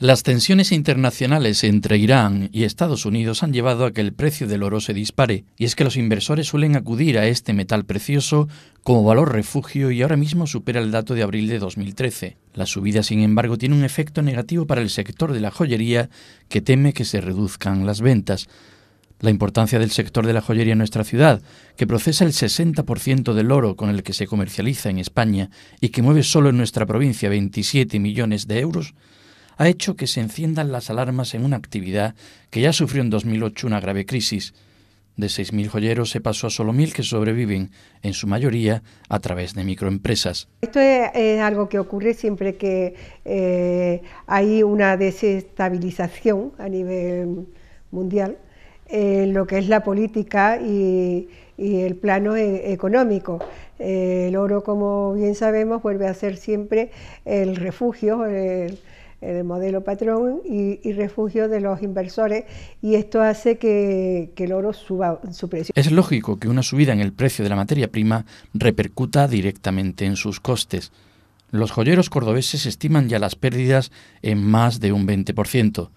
Las tensiones internacionales entre Irán y Estados Unidos han llevado a que el precio del oro se dispare, y es que los inversores suelen acudir a este metal precioso como valor refugio y ahora mismo supera el dato de abril de 2013. La subida, sin embargo, tiene un efecto negativo para el sector de la joyería, que teme que se reduzcan las ventas. La importancia del sector de la joyería en nuestra ciudad, que procesa el 60% del oro con el que se comercializa en España y que mueve solo en nuestra provincia 27 millones de euros, ha hecho que se enciendan las alarmas en una actividad que ya sufrió en 2008 una grave crisis. De 6.000 joyeros se pasó a solo 1.000 que sobreviven, en su mayoría a través de microempresas. Esto es, algo que ocurre siempre que eh, hay una desestabilización a nivel mundial en eh, lo que es la política y, el plano e, económico. Eh, el oro, como bien sabemos, vuelve a ser siempre el refugio, el, el modelo patrón y, refugio de los inversores y esto hace que, que el oro suba su precio. Es lógico que una subida en el precio de la materia prima repercuta directamente en sus costes. Los joyeros cordobeses estiman ya las pérdidas en más de un 20%.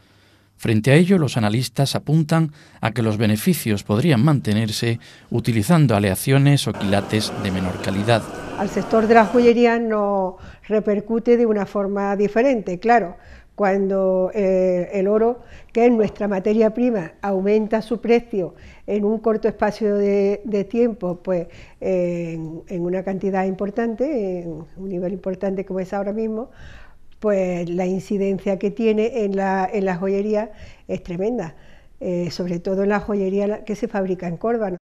Frente a ello, los analistas apuntan a que los beneficios podrían mantenerse utilizando aleaciones o quilates de menor calidad al sector de la joyería nos repercute de una forma diferente, claro. Cuando eh, el oro, que es nuestra materia prima, aumenta su precio en un corto espacio de, tiempo, pues en, una cantidad importante, en un nivel importante como es ahora mismo, pues la incidencia que tiene en la, joyería es tremenda, eh, sobre todo en la joyería que se fabrica en Córdoba.